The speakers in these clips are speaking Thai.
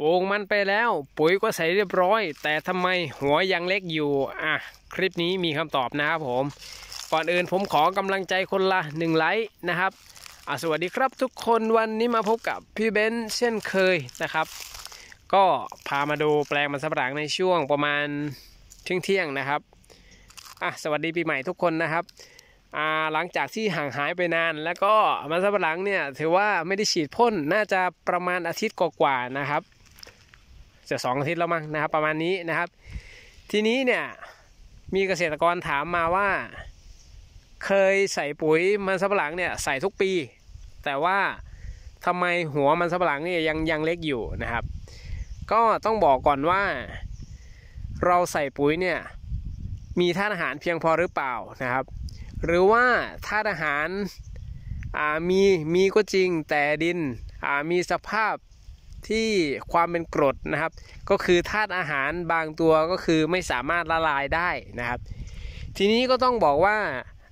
ปลูกมันไปแล้วปุ๋ยก็ใส่เรียบร้อย แต่ทำไมหัวยังเล็กอยู่อ่ะคลิปนี้มีคำตอบนะครับผม ก่อนอื่นผมขอกำลังใจคนละ1ไลค์นะครับอ่ะสวัสดีครับทุกคนวันนี้มาพบกับพี่เบนซ์เช่นเคยนะครับ ก็พามาดูแปลงมันสำปะหลังในช่วงประมาณเที่ยงเที่ยงนะครับอ่ะสวัสดีปีใหม่ทุกคนนะครับอ่าหลังจากที่ห่างหายไปนานแล้วก็มันสำปะหลังเนี่ยถือว่าไม่ได้ฉีดพ่นน่าจะประมาณอาทิตย์กว่าๆนะครับจะสองอาทิตย์แล้วมั้งนะครับประมาณนี้นะครับ ทีนี้เนี่ยมีเกษตรกรถามมาว่าเคยใส่ปุ๋ยมันสำปะหลังเนี่ยใส่ทุกปี แต่ว่าทำไมหัวมันสำปะหลังเนี่ยยังยังเล็กอยู่นะครับ ก็ต้องบอกก่อนว่าเราใส่ปุ๋ยเนี่ยมีธาตุอาหารเพียงพอหรือเปล่านะครับ หรือว่าธาตุอาหารมีมีก็จริงแต่ดินมีสภาพที่ความเป็นกรดนะครับ ก็คือธาตุอาหารบางตัวก็คือไม่สามารถละลายได้นะครับ ทีนี้ก็ต้องบอกว่า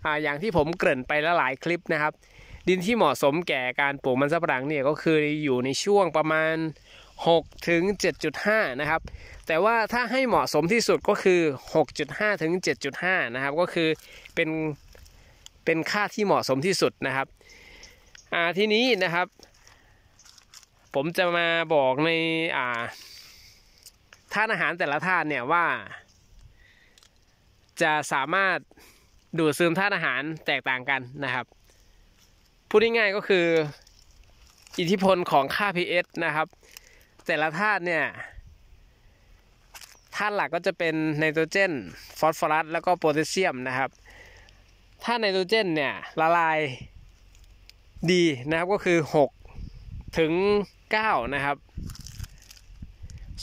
ออย่างที่ผมเกริ่นไปละหลายคลิปนะครับ ดินที่เหมาะสมแก่การปลูกมันสำปะหลังเนี่ยก็คืออยู่ในช่วงประมาณ6ถึง7.5นะครับ แต่ว่าถ้าให้เหมาะสมที่สุดก็คือ 6.5ถึง7.5 นะครับ ก็คือเป็นเป็นค่าที่เหมาะสมที่สุดนะครับทีนี้นะครับผมจะมาบอกใน อ่า่านอาหารแต่ละท่านเนี่ยว่า จะสามารถดูดซึมท่านอาหารแตกต่างกันนะครับ พูดง่ายๆก็คือ อิทธิพลของค่า pH นะครับ แต่ละท่านเนี่ยท่านหลักก็จะเป็นไนโตรเจนฟอสฟอรัสแล้วก็โพแทสเซียมนะครับ้าไนโตรเจนเนี่ยละลาย ดีนะครับก็คือ 6ถึง 9 นะครับ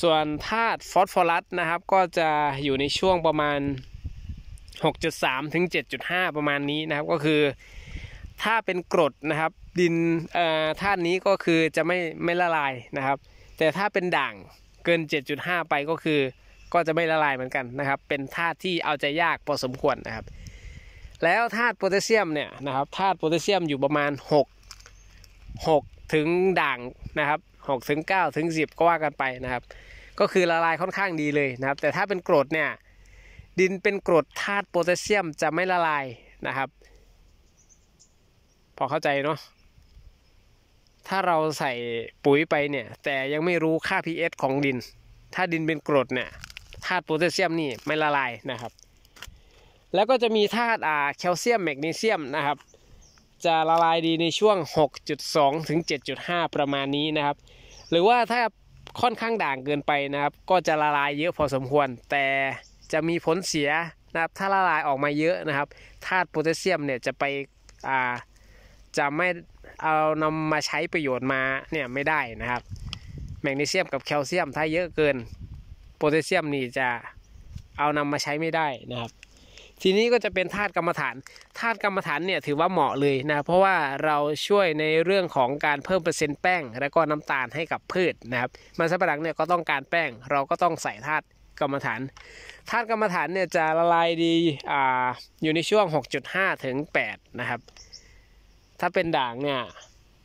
ส่วนธาตุฟอสฟอรัสนะครับก็จะอยู่ในช่วงประมาณ 6.3 ถึง 7.5 ประมาณนี้นะครับ ก็คือถ้าเป็นกรดนะครับ ดินธาตุนี้ก็คือจะไม่ไม่ละลายนะครับ แต่ถ้าเป็นด่างเกิน 7.5 ไปก็คือ ก็จะไม่ละลายเหมือนกันนะครับ เป็นธาตุที่เอาใจยากพอสมควรนะครับ แล้วธาตุโพแทสเซียมเนี่ยนะครับธาตุโพแทสเซียมอยู่ประมาณ 6 6ถึงด่างนะครับหกถึงเก้าถึงสิบก็ว่ากันไปนะครับ ก็คือละลายค่อนข้างดีเลยนะครับ แต่ถ้าเป็นกรดเนี่ย ดินเป็นกรดธาตุโพแทสเซียมจะไม่ละลายนะครับ พอเข้าใจเนาะ ถ้าเราใส่ปุ๋ยไปเนี่ย แต่ยังไม่รู้ค่า pH ของดิน ถ้าดินเป็นกรดเนี่ย ธาตุโพแทสเซียมนี่ไม่ละลายนะครับ แล้วก็จะมีธาตุอแคลเซียมแมกนีเซียมนะครับจะละลายดีในช่วง 6.2 ถึง 7.5 ประมาณนี้นะครับ หรือว่าถ้าค่อนข้างด่างเกินไปนะครับ ก็จะละลายเยอะพอสมควร แต่จะมีผลเสียนะครับ ถ้าละลายออกมาเยอะนะครับ ธาตุโพแทสเซียมเนี่ยจะไปอ่าจะไม่เอานำมาใช้ประโยชน์มาเนี่ยไม่ได้นะครับ แมกนีเซียมกับแคลเซียม ถ้าเยอะเกินโพแทสเซียมนี่จะเอานำมาใช้ไม่ได้นะครับทีนี้ก็จะเป็นธาตุกรรมฐานธาตุกรรมฐานเนี่ยถือว่าเหมาะเลยนะเพราะว่าเราช่วยในเรื่องของการเพิ่มเปอร์เซ็นต์แป้ง และก็น้ำตาลให้กับพืชนะครับ มันสับปะหลังเนี่ยก็ต้องการแป้งเราก็ต้องใส่ธาตุกรรมฐานธาตุกรรมฐานเนี่ยจะละลายดีอ่าอยู่ในช่วง 6.5 ถึง 8 นะครับ ถ้าเป็นด่างเนี่ย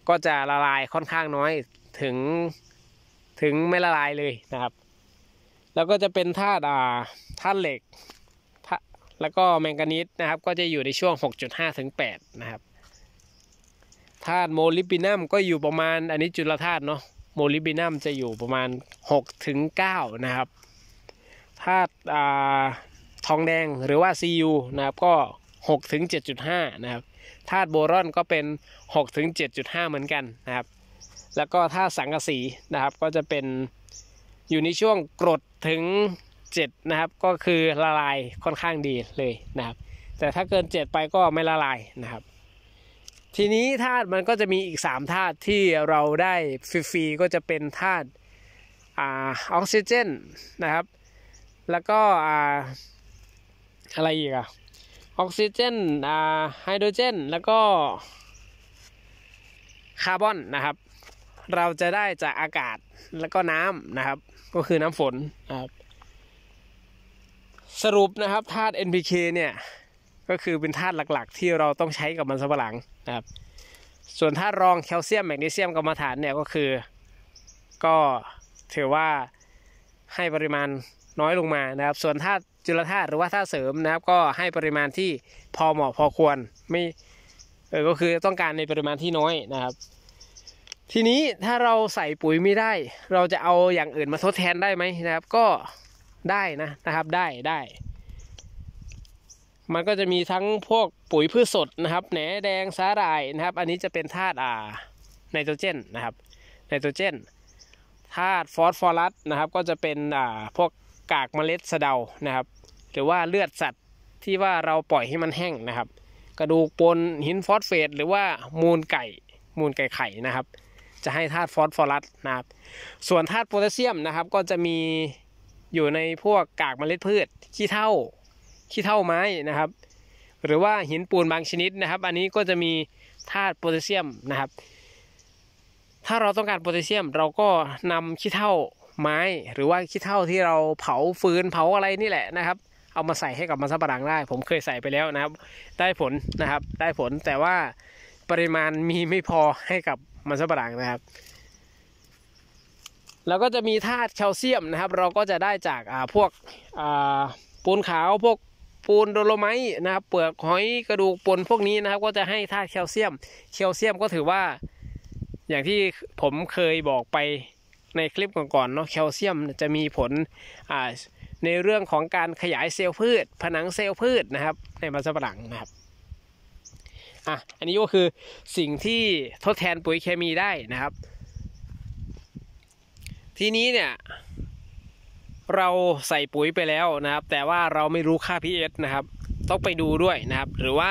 ก็จะละลายค่อนข้างน้อยถึงถึงไม่ละลายเลยนะครับ แล้วก็จะเป็นธาตุอ่าธาตุเหล็กแล้วก็แมงกานิสนะครับก็จะอยู่ในช่วง 6.5ถึง8นะครับ ธาตุโมลิบินัมก็อยู่ประมาณอันนี้จุลธาตุเนาะ โมลิบินัมจะอยู่ประมาณ6ถึง9นะครับ ธาตุทองแดงหรือว่า CU นะครับก็6ถึง7.5 นะครับ ธาตุโบรอนก็เป็น6ถึง7.5 เหมือนกันนะครับ แล้วก็ธาตุสังกะสีนะครับก็จะเป็นอยู่ในช่วงกรดถึง7นะครับ ก็คือละลายค่อนข้างดีเลยนะครับ แต่ถ้าเกิน7ไปก็ไม่ละลายนะครับ ทีนี้ธาตุมันก็จะมีอีก3ธาตุที่เราได้ ฟรีๆ ก็จะเป็นธาตุออกซิเจนนะครับ แล้วก็อะไรอีกอะออกซิเจนไฮโดรเจน แล้วก็ คาร์บอนนะครับ เราจะได้จากอากาศแล้วก็น้ำนะครับ ก็คือน้ำฝนนะครับสรุปนะครับธาตุ NPK เนี่ย ก็คือเป็นธาตุหลัก ๆ ที่เราต้องใช้กับมันสำปะหลังนะครับ ส่วนธาตุรองแคลเซียมแมกนีเซียมกับมฐานเนี่ยก็คือ ก็ถือว่าให้ปริมาณน้อยลงมานะครับ ส่วนธาตุจุลธาตุหรือว่าธาตุเสริมนะครับ ก็ให้ปริมาณที่พอเหมาะพอควรไม่เออก็คือต้องการในปริมาณที่น้อยนะครับ ทีนี้ถ้าเราใส่ปุ๋ยไม่ได้ เราจะเอาอย่างอื่นมาทดแทนได้ไหมนะครับ ก็ได้นะนะครับได้ได้ มันก็จะมีทั้งพวกปุ๋ยพืชสดนะครับ แหนแดงสาหร่ายนะครับ อันนี้จะเป็นธาตุอ่าไนโตรเจนนะครับไนโตรเจนธาตุฟอสฟอรัสนะครับก็จะเป็นอ่าพวกกากเมล็ดสะเดานะครับหรือว่าเลือดสัตว์ที่ว่าเราปล่อยให้มันแห้งนะครับ กระดูกปนหินฟอสเฟตหรือว่ามูลไก่ มูลไก่ไข่นะครับ จะให้ธาตุฟอสฟอรัสนะครับส่วนธาตุโพแทสเซียมนะครับก็จะมีอยู่ในพวกกากเมล็ดพืช ขี้เถ้า ขี้เถ้าไม้ นะครับ หรือว่าหินปูนบางชนิดนะครับ อันนี้ก็จะมีธาตุโพแทสเซียมนะครับ ถ้าเราต้องการโพแทสเซียม เราก็นำขี้เถ้าไม้ หรือว่าขี้เถ้าที่เราเผาฟืนเผาอะไรนี่แหละนะครับ เอามาใส่ให้กับมันสับปะรังได้ ผมเคยใส่ไปแล้วนะครับ ได้ผลนะครับได้ผลแต่ว่าปริมาณมีไม่พอให้กับมันสับปะรังนะครับแล้วก็จะมีธาตุแคลเซียมนะครับ เราก็จะได้จากาพวกปูนขาวพวกปูนโดโลไมต์นะครับ เปลือกหอยกระดูกปนพวกนี้นะครับ ก็จะให้ธาตุแคลเซียมแคลเซียมก็ถือว่า อย่างที่ผมเคยบอกไปในคลิป ก่อนๆเนาะแคลเซียมจะมีผลในเรื่องของการขยายเซลล์พืช ผนังเซลล์พืชนะครับในมันสำปะหลังนะครับอ่ะอันนี้ก็คือสิ่งที่ทดแทนปุ๋ยเคมีได้นะครับทีนี้เนี่ย เราใส่ปุ๋ยไปแล้วนะครับ แต่ว่าเราไม่รู้ค่า pH นะครับ ต้องไปดูด้วยนะครับ หรือว่า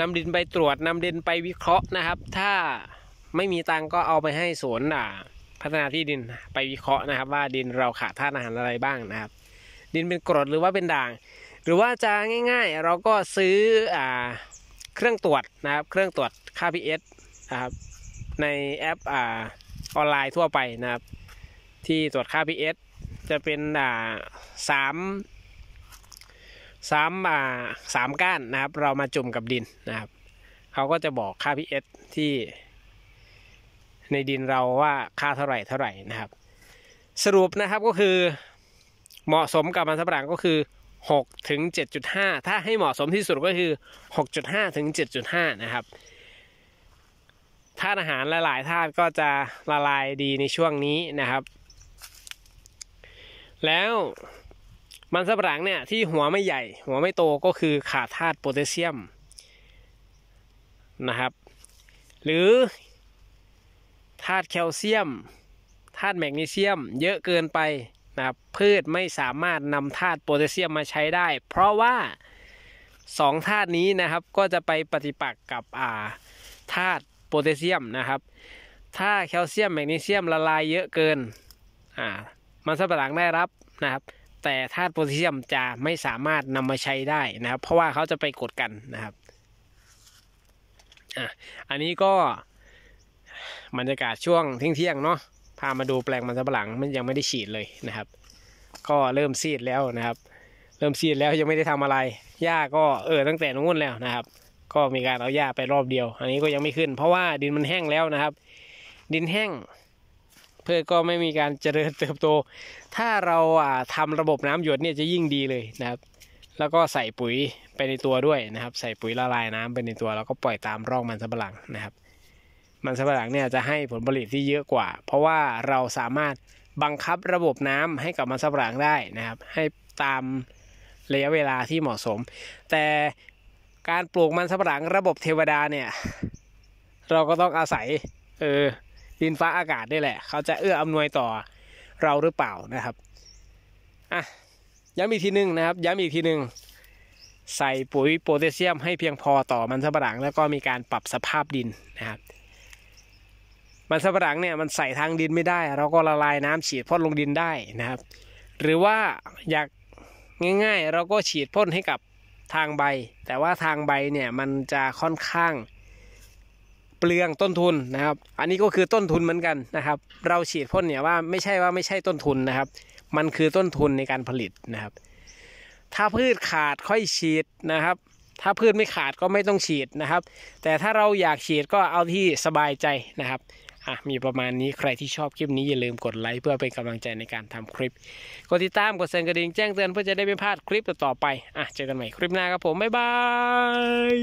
นำดินไปตรวจนำดินไปวิเคราะห์นะครับ ถ้าไม่มีตังก็เอาไปให้สวนอ่พัฒนาที่ดินไปวิเคราะห์นะครับ ว่าดินเราขาดธาตุอาหารอะไรบ้างนะครับ ดินเป็นกรดหรือว่าเป็นด่าง หรือว่าจะง่าย ๆ เราก็ซื้ออเครื่องตรวจนะครับ เครื่องตรวจค่า pH นะครับ ในแอปอออนไลน์ทั่วไปนะครับที่ตรวจค่า PS จะเป็นอ่าสามสามอ่าสามก้านนะครับ เรามาจุ่มกับดินนะครับเขาก็จะบอกค่า PS ที่ ในดินเราว่าค่าเท่าไหร่เท่าไหร่นะครับ สรุปนะครับก็คือเหมาะสมกับมันสำปะหลังก็คือ6ถึง7.5 ถ้าให้เหมาะสมที่สุดก็คือ 6.5 ถึง 7.5 นะครับธาตุอาหารหลายๆธาตุก็จะละลายดีในช่วงนี้นะครับแล้วมันสับหลังเนี่ยที่หัวไม่ใหญ่หัวไม่โตก็คือขาดธาตุโพแทสเซียมนะครับ หรือธาตุแคลเซียมธาตุแมกนีเซียม เยอะเกินไปนะพืชไม่สามารถนำธาตุโพแทสเซียมมาใช้ได้ เพราะว่าสองธาตุนี้นะครับก็จะไปปฏิปักษ์กับอ่าธาตุโพแทสเซียมนะครับถ้าแคลเซียม แมกนีเซียมละลายเยอะเกินอ่ามันสับหลังได้รับนะครับ แต่ธาตุโพแทสเซียมจะไม่สามารถนำมาใช้ได้นะครับ เพราะว่าเขาจะไปกดกันนะครับออันนี้ก็บรรยากาศช่วงเที่ยงเนาะพามาดูแปลงมันสับหลังมันยังไม่ได้ฉีดเลยนะครับ ก็เริ่มซีดแล้วนะครับ เริ่มซีดแล้วยังไม่ได้ทำอะไรหญ้าก็เออตั้งแต่นู้นแล้วนะครับ ก็มีการเอาหญ้าไปรอบเดียว อันนี้ก็ยังไม่ขึ้น เพราะว่าดินมันแห้งแล้วนะครับ ดินแห้งเพื่อก็ไม่มีการเจริญเติบโต ถ้าเราทำทำระบบน้ำหยดเนี่ยจะยิ่งดีเลยนะครับ แล้วก็ใส่ปุ๋ยไปในตัวด้วยนะครับ ใส่ปุ๋ยละลายน้ำไปในตัวแล้วก็ปล่อยตามร่องมันสำปะหลังนะครับ มันสำปะหลังเนี่ยจะให้ผลผลิตที่เยอะกว่า เพราะว่าเราสามารถบังคับระบบน้ำให้กับมันสำปะหลังได้นะครับ ให้ตามระยะเวลาที่เหมาะสม แต่การปลูกมันสำปะหลังระบบเทวดาเนี่ย เราก็ต้องอาศัยเออดินฟ้าอากาศได้แหละ เขาจะเอื้ออำนวยต่อเราหรือเปล่านะครับอ่ะย้ำอีกทีนึงนะครับย้ำอีกทีนึง ใส่ปุ๋ยโพแทสเซียม ให้เพียงพอต่อมันสำปะหลังแล้วก็มีการปรับสภาพดินนะครับ มันสำปะหลังเนี่ยมันใส่ทางดินไม่ได้ เราก็ละลายน้ำฉีดพ่นลงดินได้นะครับ หรือว่าอยากง่ายๆ เราก็ฉีดพ่นให้กับทางใบ แต่ว่าทางใบเนี่ยมันจะค่อนข้างเปลืองต้นทุนนะครับ อันนี้ก็คือต้นทุนเหมือนกันนะครับ เราฉีดพ่นเนี่ยว่าไม่ใช่ว่าไม่ใช่ต้นทุนนะครับ มันคือต้นทุนในการผลิตนะครับ ถ้าพืชขาดค่อยฉีดนะครับ ถ้าพืชไม่ขาดก็ไม่ต้องฉีดนะครับ แต่ถ้าเราอยากฉีดก็เอาที่สบายใจนะครับ อ่ะมีประมาณนี้ใครที่ชอบคลิปนี้อย่าลืมกดไลค์ เพื่อเป็นกำลังใจในการทำคลิป กดติดตามกดสั่นกระดิ่งแจ้งเตือนเพื่อจะได้ไม่พลาดคลิปต่อไป อ่ะเจอกันใหม่คลิปหน้าครับผมบ๊ายบาย